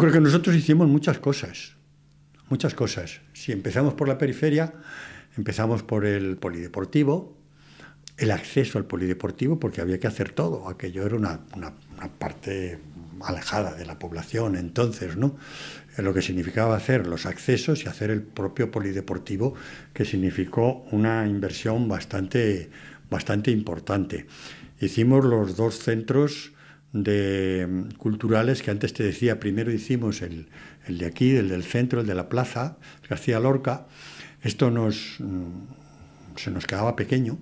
creo que nosotros hicimos muchas cosas, muchas cosas. Si empezamos por la periferia, empezamos por el polideportivo, el acceso al polideportivo, porque había que hacer todo. Aquello era una, una, una parte alejada de la población entonces, ¿no? Eh, lo que significaba hacer los accesos y hacer el propio polideportivo, que significó una inversión bastante, bastante importante. Hicimos los dos centros de mm, culturales que antes te decía, primero hicimos el, el, de aquí, el del centro, el de la plaza, García Lorca, esto nos, mm, se nos quedaba pequeño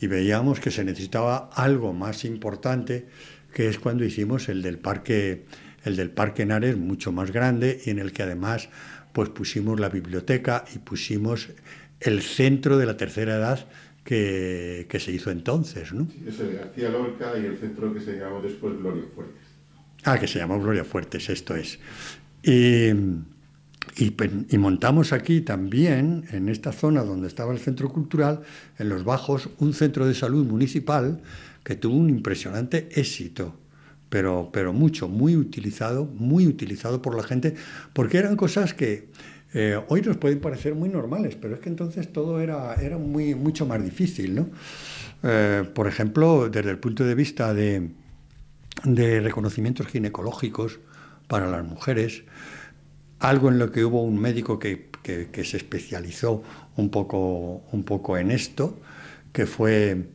y veíamos que se necesitaba algo más importante, que es cuando hicimos el del parque, el del parque Henares, mucho más grande y en el que además pues pusimos la biblioteca y pusimos el centro de la tercera edad que, se hizo entonces, ¿no? Sí, el García Lorca y el centro que se llamó después Gloria Fuertes. Ah, que se llamó Gloria Fuertes, esto es. Pues, y, montamos aquí también, en esta zona donde estaba el centro cultural, en los bajos, un centro de salud municipal que tuvo un impresionante éxito. Pero, pero mucho, muy utilizado, muy utilizado por la gente, porque eran cosas que eh, hoy nos pueden parecer muy normales, pero es que entonces todo era, era mucho más difícil. ¿no? Eh, por ejemplo, desde el punto de vista de, reconocimientos ginecológicos para las mujeres, algo en lo que hubo un médico que, se especializó un poco, un poco en esto, que fue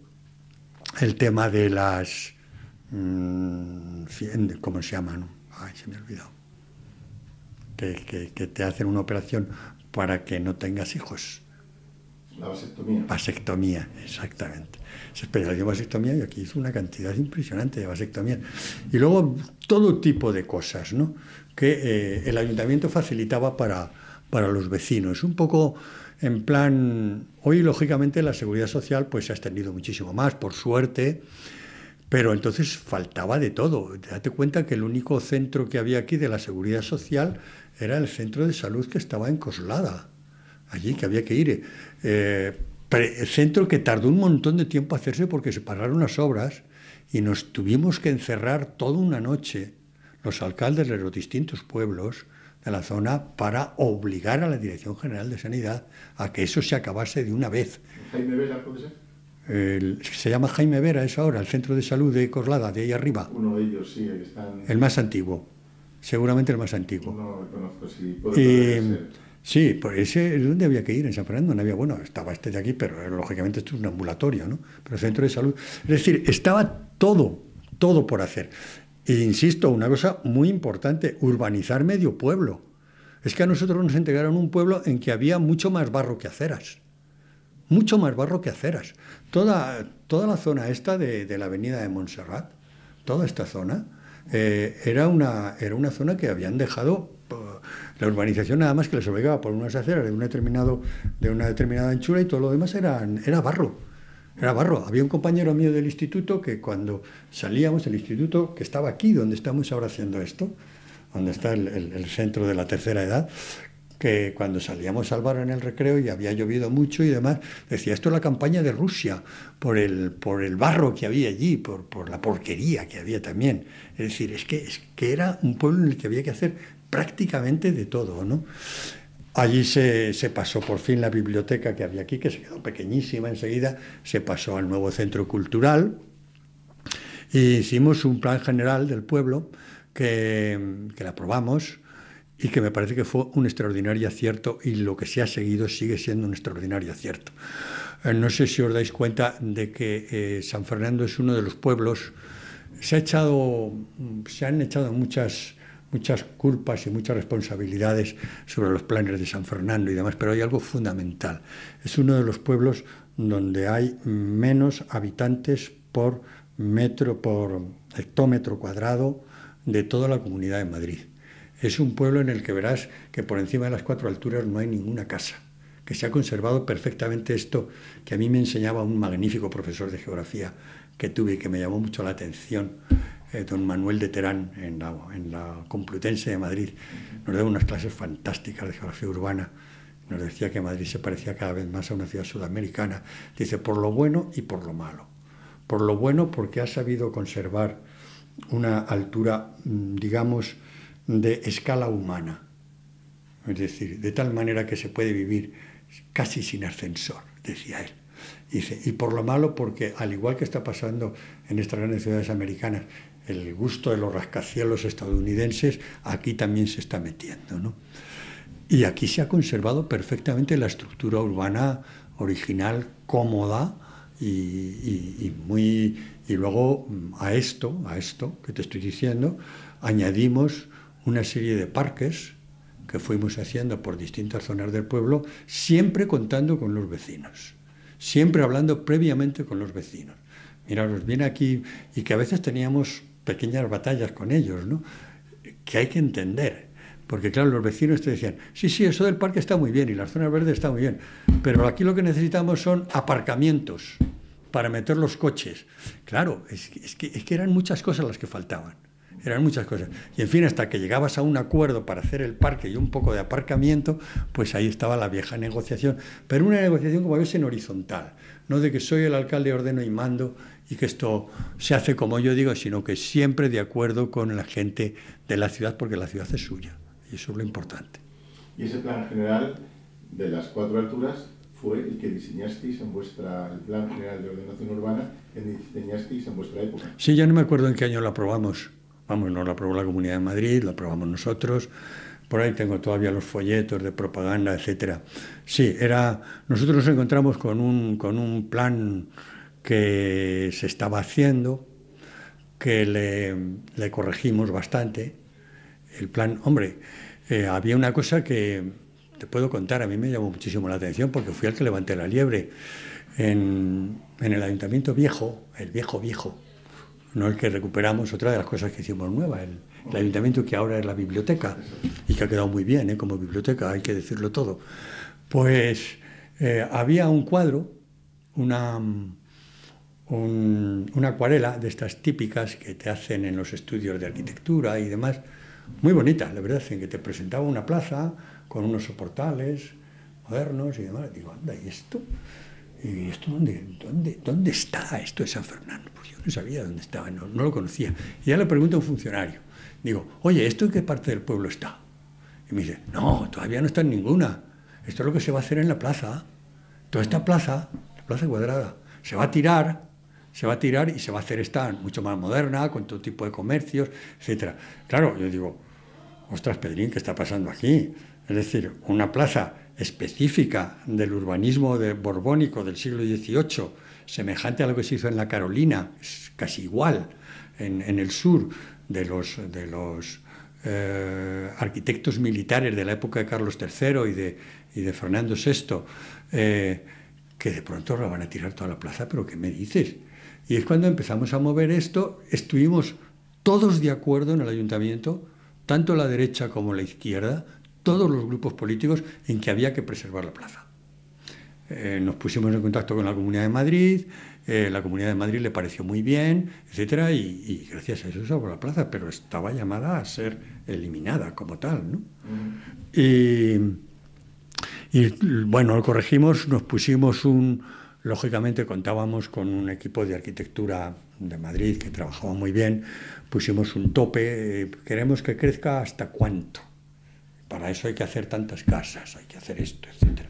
el tema de las... Mm, ¿Cómo se llaman? Ay, se me ha olvidado que, te hacen una operación para que no tengas hijos. La vasectomía. Vasectomía, exactamente. Se especializó vasectomía y aquí hizo una cantidad impresionante de vasectomías. Y luego todo tipo de cosas ¿no? que eh, el ayuntamiento facilitaba para, para los vecinos. Un poco en plan, hoy lógicamente la seguridad social pues se ha extendido muchísimo más, por suerte, pero entonces faltaba de todo. Date cuenta que el único centro que había aquí de la seguridad social era el centro de salud que estaba en Coslada, allí que había que ir. Eh, el centro que tardó un montón de tiempo hacerse porque se pararon las obras y nos tuvimos que encerrar toda una noche los alcaldes de los distintos pueblos de la zona para obligar a la Dirección General de Sanidad a que eso se acabase de una vez se llama Jaime Vera, es ahora, el centro de salud de Corlada, de ahí arriba. Uno de ellos, sí, el están... El más antiguo, seguramente el más antiguo. No sí, Sí, pues ese es donde había que ir, en San Fernando. No había, bueno, estaba este de aquí, pero eh, lógicamente esto es un ambulatorio, ¿no? Pero centro de salud. Es decir, estaba todo, todo por hacer. E insisto, una cosa muy importante, urbanizar medio pueblo. Es que a nosotros nos entregaron un pueblo en que había mucho más barro que aceras mucho más barro que aceras. Toda, toda la zona esta de, la avenida de Montserrat, toda esta zona, eh, era, una, era una zona que habían dejado eh, la urbanización nada más que les obligaba por unas aceras de, determinado, de una determinada anchura y todo lo demás era barro. Era barro. Había un compañero mío del instituto que cuando salíamos del instituto, que estaba aquí donde estamos ahora haciendo esto, donde está el centro de la tercera edad, que cuando salíamos al barro en el recreo y había llovido mucho y demás, decía, esto es la campaña de Rusia, por el, por el barro que había allí, por, la porquería que había también. Es decir, es que, que era un pueblo en el que había que hacer prácticamente de todo, ¿no? Allí se, pasó por fin la biblioteca que había aquí, que se quedó pequeñísima enseguida, se pasó al nuevo centro cultural e hicimos un plan general del pueblo que, que la aprobamos y que me parece que fue un extraordinario acierto y lo que se ha seguido sigue siendo un extraordinario acierto. Eh, no sé si os dais cuenta de que eh, San Fernando es uno de los pueblos, se, ha echado, se han echado muchas, muchas culpas y muchas responsabilidades sobre los planes de San Fernando y demás, pero hay algo fundamental. Es uno de los pueblos donde hay menos habitantes por metro, por hectómetro cuadrado de toda la comunidad de Madrid. Es un pueblo en el que verás que por encima de las cuatro alturas no hay ninguna casa, que se ha conservado perfectamente esto que a mí me enseñaba un magnífico profesor de geografía que tuve y que me llamó mucho la atención, eh, don Manuel de Terán, en la, Complutense de Madrid. Nos daba unas clases fantásticas de geografía urbana nos decía que Madrid se parecía cada vez más a una ciudad sudamericana. Dice, por lo bueno y por lo malo. Por lo bueno porque ha sabido conservar una altura, mm, digamos, de escala humana, es decir, de tal manera que se puede vivir casi sin ascensor, decía él. Y por lo malo, porque al igual que está pasando en estas grandes ciudades americanas, el gusto de los rascacielos estadounidenses aquí también se está metiendo. Y aquí se ha conservado perfectamente la estructura urbana original, cómoda y, y, muy. Y luego mm, a esto, a esto que te estoy diciendo, añadimos una serie de parques que fuimos haciendo por distintas zonas del pueblo, siempre contando con los vecinos, siempre hablando previamente con los vecinos. Miraros, viene aquí y que a veces teníamos pequeñas batallas con ellos, ¿no? que hay que entender. Porque claro, los vecinos te decían, sí, sí, eso del parque está muy bien y la zona verde está muy bien, pero aquí lo que necesitamos son aparcamientos para meter los coches. Claro, que, es que eran muchas cosas las que faltaban eran muchas cosas. Y en fin, hasta que llegabas a un acuerdo para hacer el parque y un poco de aparcamiento, pues ahí estaba la vieja negociación. Pero una negociación, como ves, en horizontal. No de que soy el alcalde, ordeno y mando y que esto se hace como yo digo, sino que siempre de acuerdo con la gente de la ciudad, porque la ciudad es suya. Y eso es lo importante. Y ese plan general de las cuatro alturas fue el que diseñasteis en vuestra, plan general de ordenación urbana que diseñasteis en vuestra época. Sí, ya no me acuerdo en qué año lo aprobamos Vamos, no la aprobó la Comunidad de Madrid, la aprobamos nosotros. Por ahí tengo todavía los folletos de propaganda, etcétera. Sí, era. Nosotros nos encontramos con un, con un plan que se estaba haciendo, que le, le corregimos bastante. El plan, hombre, eh, había una cosa que te puedo contar, a mí me llamó muchísimo la atención porque fui el que levanté la liebre en, en el ayuntamiento viejo, el viejo viejo, no el que recuperamos otra de las cosas que hicimos nueva, el, ayuntamiento que ahora es la biblioteca y que ha quedado muy bien ¿eh? como biblioteca, hay que decirlo todo. Pues eh, había un cuadro, una, una acuarela de estas típicas que te hacen en los estudios de arquitectura y demás, muy bonita, la verdad, en que te presentaba una plaza con unos soportales modernos y demás. Digo, anda, ¿y esto? ¿Y esto dónde, dónde está esto de San Fernando? Yo no sabía dónde estaba, no, lo conocía. Y ya le pregunto a un funcionario. Digo, oye, ¿esto en qué parte del pueblo está? Y me dice, no, todavía no está en ninguna. Esto es lo que se va a hacer en la plaza. Toda esta plaza, la plaza cuadrada, se va a tirar, se va a tirar y se va a hacer esta mucho más moderna, con todo tipo de comercios, etc. Claro, yo digo, ostras, Pedrín, ¿qué está pasando aquí? Es decir, una plaza específica del urbanismo de borbónico del siglo XVIII semejante a lo que se hizo en la Carolina, casi igual, en, el sur de los, de los eh, arquitectos militares de la época de Carlos III y de, de Fernando VI, eh, que de pronto la van a tirar toda la plaza, pero ¿qué me dices? Y es cuando empezamos a mover esto, estuvimos todos de acuerdo en el ayuntamiento, tanto la derecha como la izquierda, todos los grupos políticos, en que había que preservar la plaza. Eh, nos pusimos en contacto con la Comunidad de Madrid, eh, la Comunidad de Madrid le pareció muy bien, etcétera, y, gracias a eso se la plaza, pero estaba llamada a ser eliminada como tal, ¿no? Y, bueno, lo corregimos, nos pusimos un... Lógicamente contábamos con un equipo de arquitectura de Madrid que trabajaba muy bien, pusimos un tope, eh, queremos que crezca hasta cuánto para eso hay que hacer tantas casas, hay que hacer esto, etc.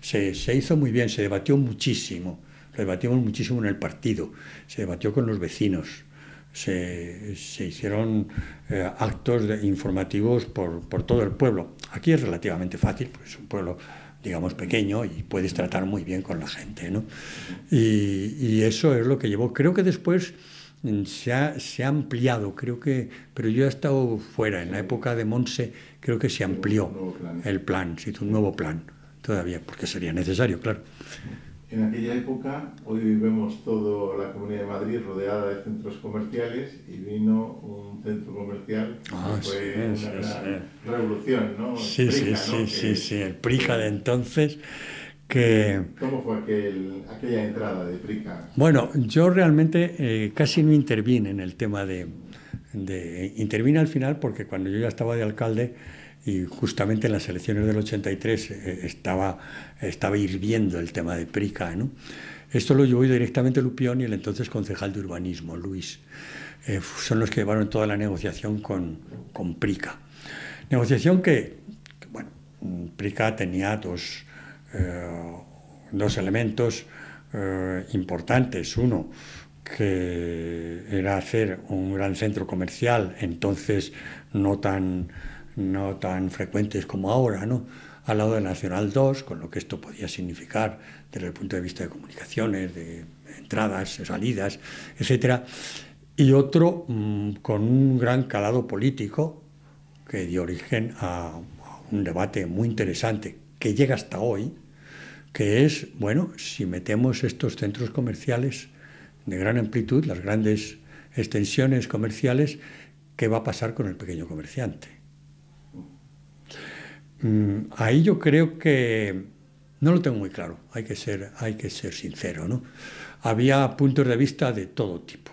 Se, hizo muy bien, se debatió muchísimo, lo debatimos muchísimo en el partido, se debatió con los vecinos, se, hicieron eh, actos informativos por, todo el pueblo. Aquí es relativamente fácil, porque es un pueblo digamos, pequeño y puedes tratar muy bien con la gente. ¿no? y eso es lo que llevó. Creo que después se ha, se ha, ampliado, creo que, pero yo he estado fuera, en la época de Monse creo que se amplió el plan, se hizo un nuevo plan todavía, porque sería necesario, claro. En aquella época, hoy vemos toda la Comunidad de Madrid rodeada de centros comerciales y vino un centro comercial ah, fue sí, revolución, ¿no? Sí, sí, sí, sí, el Prija de entonces ¿Cómo fue aquella entrada de Prica? Bueno, yo realmente eh, casi no intervine en el tema de, de... al final porque cuando yo ya estaba de alcalde y justamente en las elecciones del 83 eh, estaba, estaba hirviendo el tema de Prica, ¿no? Esto lo llevó directamente Lupión y el entonces concejal de urbanismo, Luis. Eh, son los que llevaron toda la negociación con, con Prica. Negociación que, que bueno, Prica tenía dos, eh, dos elementos eh, importantes. Uno, que era hacer un gran centro comercial, entonces no tan, no tan frecuentes como ahora, ¿no? al lado de Nacional 2, con lo que esto podía significar desde el punto de vista de comunicaciones, de entradas, salidas, etc. Y otro mm, con un gran calado político que dio origen a un debate muy interesante que llega hasta hoy, que es, bueno, si metemos estos centros comerciales de gran amplitud, las grandes extensiones comerciales, ¿qué va a pasar con el pequeño comerciante? Mm, ahí yo creo que no lo tengo muy claro, hay que ser, hay que ser sincero. ¿no? Había puntos de vista de todo tipo.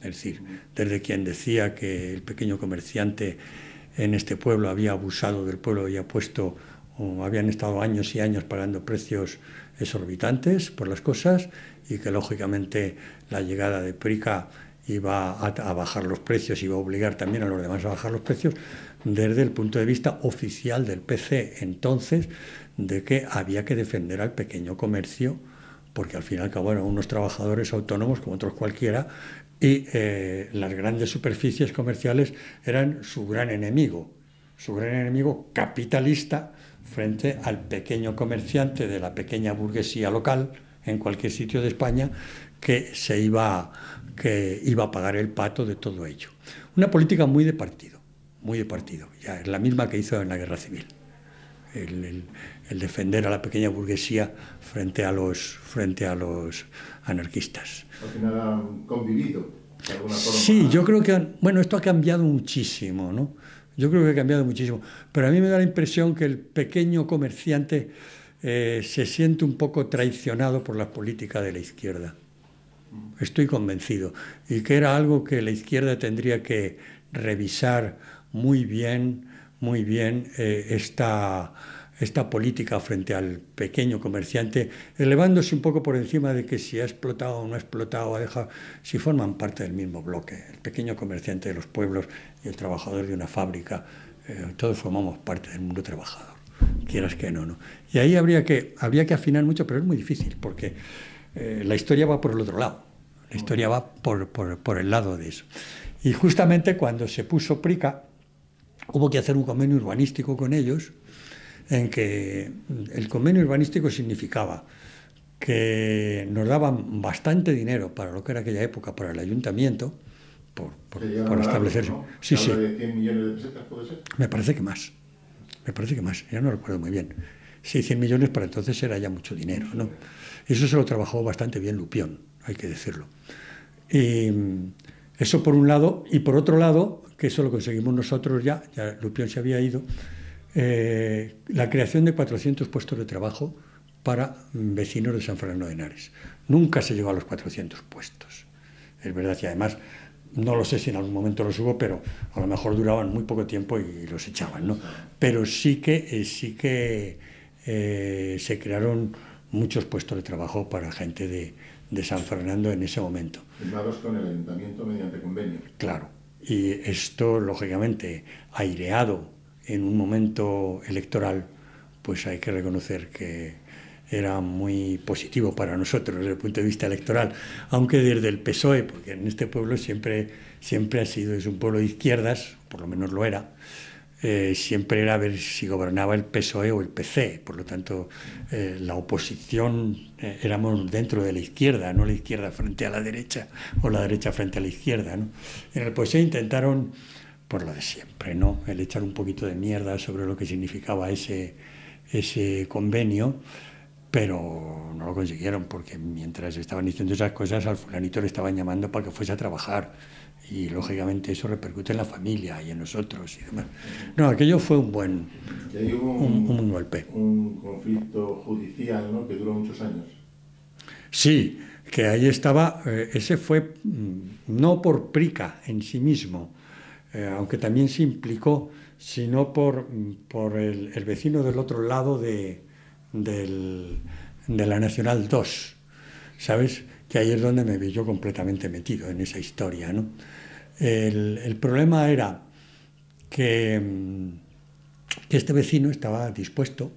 Es decir, desde quien decía que el pequeño comerciante en este pueblo había abusado del pueblo y ha puesto habían estado años y años pagando precios exorbitantes por las cosas y que lógicamente la llegada de Prica iba a, bajar los precios, iba a obligar también a los demás a bajar los precios, desde el punto de vista oficial del PC entonces, de que había que defender al pequeño comercio, porque al fin y al cabo eran unos trabajadores autónomos como otros cualquiera, y eh, las grandes superficies comerciales eran su gran enemigo, su gran enemigo capitalista, frente al pequeño comerciante de la pequeña burguesía local en cualquier sitio de España que se iba que iba a pagar el pato de todo ello. Una política muy de partido, muy de partido, ya es la misma que hizo en la Guerra Civil. El, defender a la pequeña burguesía frente a los frente a los anarquistas. Al final han convivido. Sí, yo creo que bueno esto ha cambiado muchísimo, ¿no? Yo creo que ha cambiado muchísimo. Pero a mí me da la impresión que el pequeño comerciante eh, se siente un poco traicionado por la política de la izquierda. Estoy convencido. Y que era algo que la izquierda tendría que revisar muy bien, muy bien eh, esta esta política frente al pequeño comerciante, elevándose un poco por encima de que si ha explotado o no ha explotado, si forman parte del mismo bloque, el pequeño comerciante de los pueblos y el trabajador de una fábrica, eh, todos formamos parte del mundo trabajador, quieras que no, ¿no? Y ahí habría que, habría que afinar mucho, pero es muy difícil, porque eh, la historia va por el otro lado, la historia va por, por el lado de eso. Y justamente cuando se puso Prica, hubo que hacer un convenio urbanístico con ellos, en que el convenio urbanístico significaba que nos daban bastante dinero para lo que era aquella época, para el ayuntamiento, por, por, establecerse. Sí, sí. De 100 millones de pesetas, ¿puede ser? Me parece que más. Me parece que más. Ya no recuerdo muy bien. Sí, 100 millones para entonces era ya mucho dinero. ¿no? Eso se lo trabajó bastante bien Lupión, hay que decirlo. Y eso por un lado. Y por otro lado, que eso lo conseguimos nosotros ya, ya Lupión se había ido, eh, la creación de 400 puestos de trabajo para vecinos de San Fernando de Henares. Nunca se llegó a los 400 puestos. Es verdad que además, no lo sé si en algún momento los hubo, pero a lo mejor duraban muy poco tiempo y los echaban, Pero sí que, eh, sí que eh, se crearon muchos puestos de trabajo para gente de, San Fernando en ese momento. Firmados con el ayuntamiento mediante convenio. Claro. Y esto, lógicamente, aireado en un momento electoral, pues hay que reconocer que era muy positivo para nosotros desde el punto de vista electoral, aunque desde el PSOE, porque en este pueblo siempre, siempre ha sido, es un pueblo de izquierdas, por lo menos lo era, eh, siempre era ver si gobernaba el PSOE o el PC, por lo tanto eh, la oposición eh, éramos dentro de la izquierda, no la izquierda frente a la derecha o la derecha frente a la izquierda. En el PSOE intentaron por lo de siempre, ¿no? El echar un poquito de mierda sobre lo que significaba ese, ese convenio, pero no lo consiguieron, porque mientras estaban diciendo esas cosas, al fulanito le estaban llamando para que fuese a trabajar. Y lógicamente eso repercute en la familia y en nosotros y demás. No, aquello fue un buen un, un, un, golpe. Un conflicto judicial ¿no? que duró muchos años. Sí, que ahí estaba, eh, ese fue mm, no por prica en sí mismo, eh, aunque también se implicó, sino por, por el, vecino del otro lado de, de la Nacional 2, ¿sabes? Que ahí es donde me vi yo completamente metido en esa historia, ¿no? El, el problema era que, que este vecino estaba dispuesto,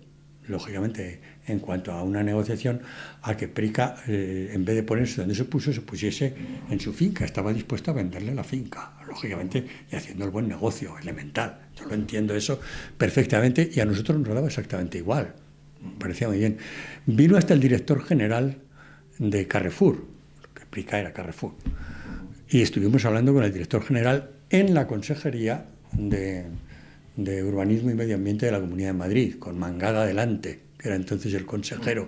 lógicamente en cuanto a una negociación a que Prica, eh, en vez de ponerse donde se puso, se pusiese en su finca. Estaba dispuesto a venderle la finca, lógicamente, y haciendo el buen negocio, elemental. Yo lo entiendo eso perfectamente y a nosotros nos daba exactamente igual. Parecía muy bien. Vino hasta el director general de Carrefour, que Prica era Carrefour, y estuvimos hablando con el director general en la consejería de, de Urbanismo y Medio Ambiente de la Comunidad de Madrid, con Mangada adelante que era entonces el consejero.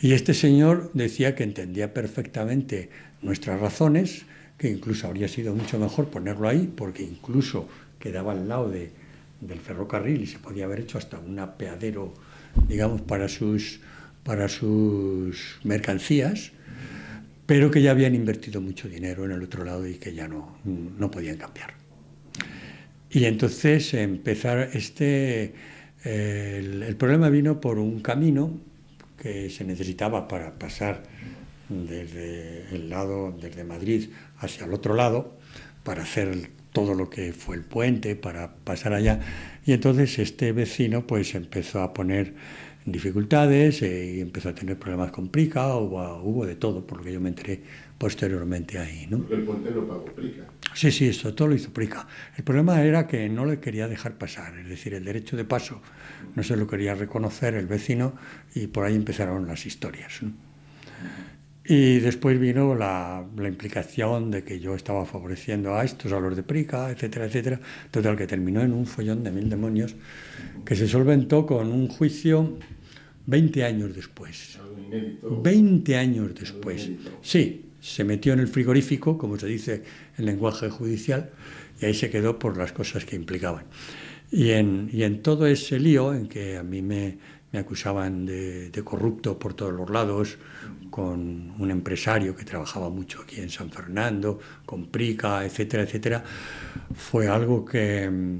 Y este señor decía que entendía perfectamente nuestras razones, que incluso habría sido mucho mejor ponerlo ahí, porque incluso quedaba al lado de, del ferrocarril y se podía haber hecho hasta un apeadero, digamos, para sus, para sus mercancías, pero que ya habían invertido mucho dinero en el otro lado y que ya no, no podían cambiar. Y entonces empezar este el, problema vino por un camino que se necesitaba para pasar desde el lado, desde Madrid hacia el otro lado, para hacer todo lo que fue el puente, para pasar allá. Y entonces este vecino pues empezó a poner dificultades eh, y empezó a tener problemas complicados, hubo de todo, por lo que yo me enteré posteriormente ahí. ¿no? el puente pagó Prica. Sí, sí, esto todo lo hizo Prica. El problema era que no le quería dejar pasar, es decir, el derecho de paso no se lo quería reconocer el vecino y por ahí empezaron las historias. Y después vino la, implicación de que yo estaba favoreciendo a estos, a los de Prica, etcétera, etcétera. Total, que terminó en un follón de mil demonios que se solventó con un juicio 20 años después. 20 años después. Sí, se metió en el frigorífico, como se dice en lenguaje judicial, y ahí se quedó por las cosas que implicaban. Y en, todo ese lío en que a mí me, acusaban de, corrupto por todos los lados, con un empresario que trabajaba mucho aquí en San Fernando, con Prica, etcétera, etcétera, fue algo que,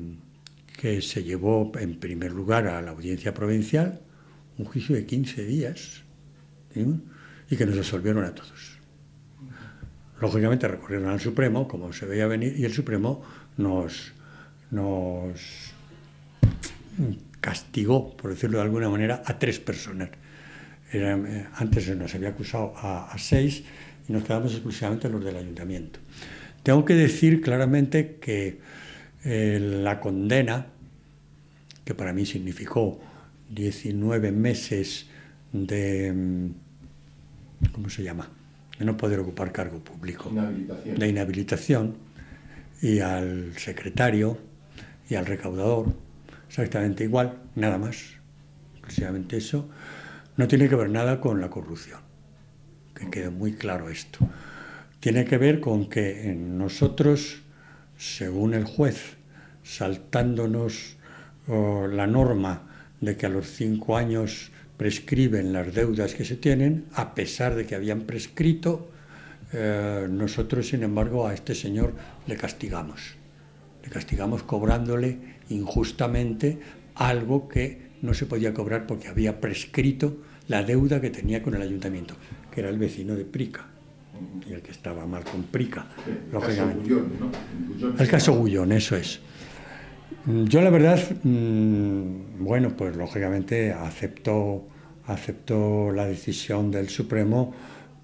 se llevó en primer lugar a la audiencia provincial, un juicio de 15 días, y que nos resolvieron a todos. Lógicamente recurrieron al Supremo, como se veía venir, y el Supremo nos, castigó, por decirlo de alguna manera, a tres personas. Eh, antes nos había acusado a, seis y nos quedamos exclusivamente los del ayuntamiento. Tengo que decir claramente que eh, la condena, que para mí significó 19 meses de... Mm, ¿Cómo se llama? de no poder ocupar cargo público, de inhabilitación, y al secretario y al recaudador, exactamente igual, nada más, exclusivamente eso. No tiene que ver nada con la corrupción, que quede muy claro esto. Tiene que ver con que nosotros, según el juez, saltándonos oh, la norma de que a los cinco años prescriben las deudas que se tienen, a pesar de que habían prescrito, eh, nosotros, sin embargo, a este señor le castigamos. Le castigamos cobrándole injustamente algo que no se podía cobrar porque había prescrito la deuda que tenía con el ayuntamiento, que era el vecino de Prica, y el que estaba mal con Prica, el Caso Gullón, ¿no? El caso Gullón, eso es. Mm, yo la verdad, mm, bueno, pues lógicamente acepto la decisión del Supremo,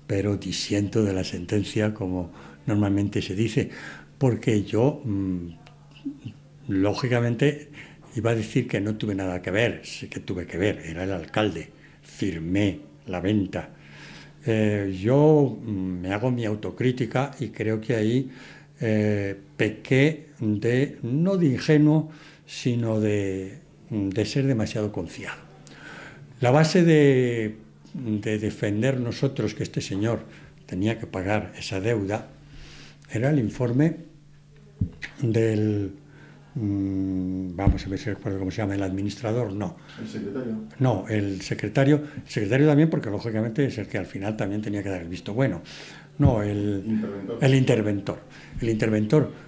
pero disiento de la sentencia, como normalmente se dice, porque yo, mm, lógicamente, iba a decir que no tuve nada que ver, sí que tuve que ver, era el alcalde, firmé la venta. Eh, yo me hago mi autocrítica y creo que ahí eh, pequé de, no de ingenuo, sino de, ser demasiado confiado. La base de, defender nosotros que este señor tenía que pagar esa deuda era el informe del mm, vamos a ver si recuerdo cómo se llama, el administrador, no. ¿El secretario? No, el secretario, el secretario también, porque lógicamente es el que al final también tenía que dar el visto bueno. No, el interventor. el interventor. El interventor